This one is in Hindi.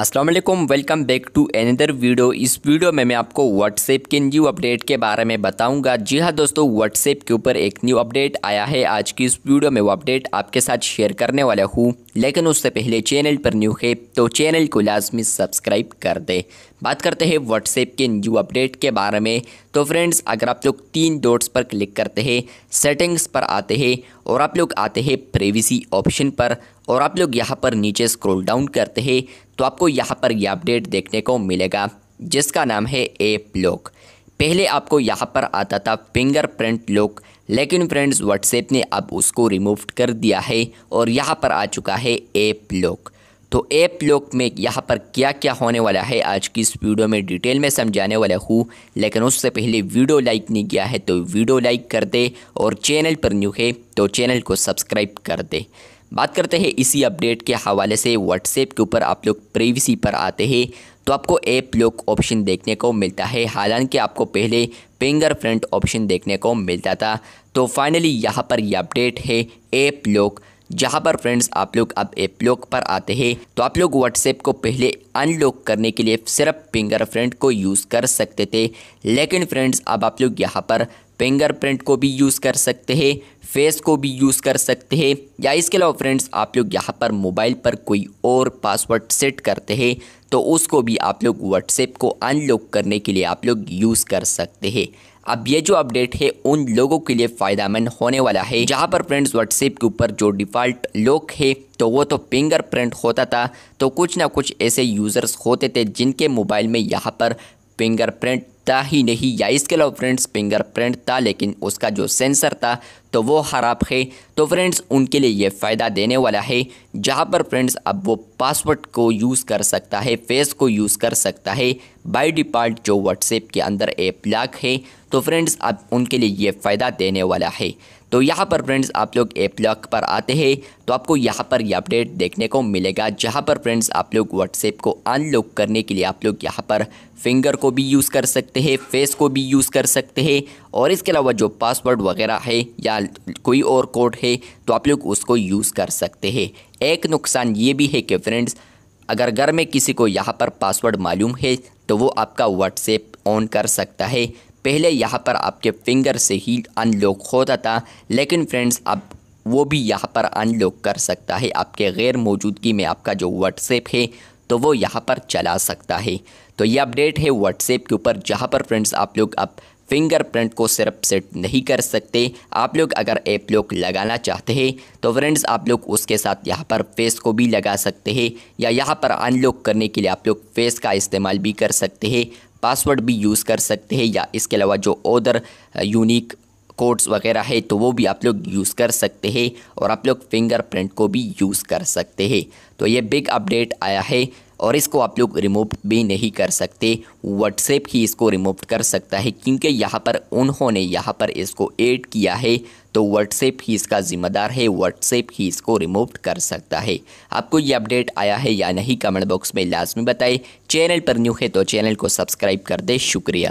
अस्सलाम वालेकुम welcome back to another video इस वीडियो में मैं आपको व्हाट्सएप के न्यू अपडेट के बारे में बताऊंगा जी हाँ दोस्तों व्हाट्सएप के ऊपर एक न्यू अपडेट आया है आज की इस वीडियो में वो अपडेट आपके साथ शेयर करने वाला हूँ लेकिन उससे पहले चैनल पर न्यू है तो चैनल को लाजमी सब्सक्राइब कर दे बात करते हैं व्हाट्सएप के न्यू अपडेट के बारे में तो फ्रेंड्स अगर आप लोग तीन डॉट्स पर क्लिक करते हैं सेटिंग्स पर आते हैं और आप लोग आते हैं प्रेविसी ऑप्शन पर और आप लोग यहाँ पर नीचे स्क्रॉल डाउन करते हैं तो आपको यहाँ पर यह अपडेट देखने को मिलेगा जिसका नाम है एप लॉक पहले आपको यहाँ पर आता था फिंगरप्रिंट लॉक लेकिन फ्रेंड्स व्हाट्सएप ने अब उसको रिमूव कर दिया है और यहाँ पर आ चुका है एप लॉक तो ऐप लोक में यहाँ पर क्या क्या होने वाला है आज की इस वीडियो में डिटेल में समझाने वाला हूँ लेकिन उससे पहले वीडियो लाइक नहीं किया है तो वीडियो लाइक कर दे और चैनल पर न्यू है तो चैनल को सब्सक्राइब कर दे बात करते हैं इसी अपडेट के हवाले से व्हाट्सएप के ऊपर आप लोग प्रेवसी पर आते हैं तो आपको ऐप लॉक ऑप्शन देखने को मिलता है हालांकि आपको पहले फिंगर प्रिंट ऑप्शन देखने को मिलता था तो फाइनली यहाँ पर यह अपडेट है ऐप लोक जहाँ पर फ्रेंड्स आप लोग अब ऐप लॉक पर आते हैं तो आप लोग व्हाट्सएप को पहले अनलॉक करने के लिए सिर्फ फिंगर प्रिंट को यूज़ कर सकते थे लेकिन फ्रेंड्स अब आप लोग यहाँ पर फिंगर प्रिंट को भी यूज़ कर सकते हैं फेस को भी यूज़ कर सकते हैं या इसके अलावा फ्रेंड्स आप लोग यहाँ पर मोबाइल पर कोई और पासवर्ड सेट करते हैं तो उसको भी आप लोग व्हाट्सएप को अनलॉक करने के लिए आप लोग यूज़ कर सकते हैं अब ये जो अपडेट है उन लोगों के लिए फ़ायदा होने वाला है जहाँ पर फ्रेंड्स व्हाट्सएप के ऊपर जो डिफ़ॉल्ट लॉक है तो वो तो फिंगर प्रिंट होता था तो कुछ ना कुछ ऐसे यूज़र्स होते थे जिनके मोबाइल में यहाँ पर फिंगर प्रिंट था ही नहीं या इसके अलावा फ्रेंड्स फिंगर प्रिंट था लेकिन उसका जो सेंसर था तो वो ख़राब है तो फ्रेंड्स उनके लिए ये फ़ायदा देने वाला है जहाँ पर फ्रेंड्स अब वो पासवर्ड को यूज़ कर सकता है फेस को यूज़ कर सकता है बाय डिफ़ॉल्ट जो व्हाट्सएप के अंदर ऐप लॉक है तो फ्रेंड्स अब उनके लिए ये फ़ायदा देने वाला है तो यहाँ पर फ्रेंड्स आप लोग ऐप लॉक पर आते हैं तो आपको यहाँ पर यह अपडेट देखने को मिलेगा जहाँ पर फ्रेंड्स आप लोग व्हाट्सएप को अनलॉक करने के लिए आप लोग यहाँ पर फिंगर को भी यूज़ कर सकते हैं फेस को भी यूज़ कर सकते हैं और इसके अलावा जो पासवर्ड वगैरह है या कोई और कोड है तो आप लोग उसको यूज़ कर सकते हैं एक नुकसान ये भी है कि फ्रेंड्स अगर घर में किसी को यहाँ पर पासवर्ड मालूम है तो वो आपका व्हाट्सएप ऑन कर सकता है पहले यहाँ पर आपके फिंगर से ही अनलॉक होता था लेकिन फ्रेंड्स अब वो भी यहाँ पर अनलॉक कर सकता है आपके गैर मौजूदगी में आपका जो व्हाट्सएप है तो वो यहाँ पर चला सकता है तो ये अपडेट है व्हाट्सएप के ऊपर जहाँ पर फ्रेंड्स आप लोग अब फिंगरप्रिंट को सिर्फ सेट नहीं कर सकते आप लोग अगर एप लॉक लगाना चाहते हैं तो फ्रेंड्स आप लोग उसके साथ यहाँ पर फेस को भी लगा सकते हैं या यहाँ पर अनलॉक करने के लिए आप लोग फेस का इस्तेमाल भी कर सकते हैं पासवर्ड भी यूज़ कर सकते हैं या इसके अलावा जो ओदर यूनिक कोड्स वगैरह है तो वो भी आप लोग यूज़ कर सकते हैं और आप लोग फिंगरप्रिंट को भी यूज़ कर सकते हैं तो ये बिग अपडेट आया है और इसको आप लोग रिमूव भी नहीं कर सकते व्हाट्सएप ही इसको रिमूव कर सकता है क्योंकि यहाँ पर उन्होंने यहाँ पर इसको ऐड किया है तो व्हाट्सएप ही इसका ज़िम्मेदार है व्हाट्सएप ही इसको रिमूव कर सकता है आपको ये अपडेट आया है या नहीं कमेंट बॉक्स में लाजमी बताएं चैनल पर न्यू है तो चैनल को सब्सक्राइब कर दे शुक्रिया